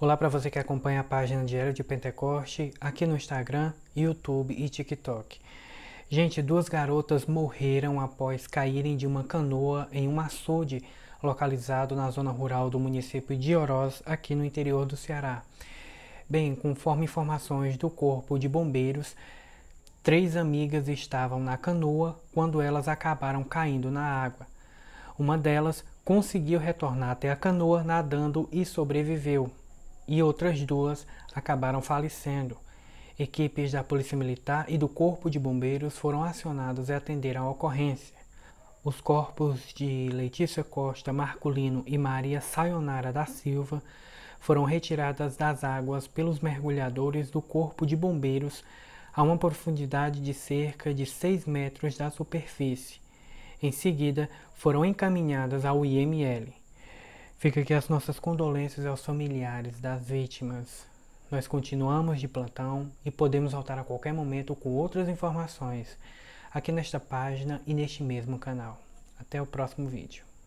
Olá para você que acompanha a página Diário de Pentecoste aqui no Instagram, YouTube e TikTok. Gente, duas garotas morreram após caírem de uma canoa em um açude localizado na zona rural do município de Oroz, aqui no interior do Ceará. Bem, conforme informações do Corpo de Bombeiros, três amigas estavam na canoa quando elas acabaram caindo na água. Uma delas conseguiu retornar até a canoa nadando e sobreviveu e outras duas acabaram falecendo. Equipes da Polícia Militar e do Corpo de Bombeiros foram acionados e atenderam a ocorrência. Os corpos de Letícia Costa Marculino e Maria Sayonara da Silva foram retiradas das águas pelos mergulhadores do Corpo de Bombeiros a uma profundidade de cerca de 6 metros da superfície. Em seguida, foram encaminhadas ao IML. Fica aqui as nossas condolências aos familiares das vítimas. Nós continuamos de plantão e podemos voltar a qualquer momento com outras informações aqui nesta página e neste mesmo canal. Até o próximo vídeo.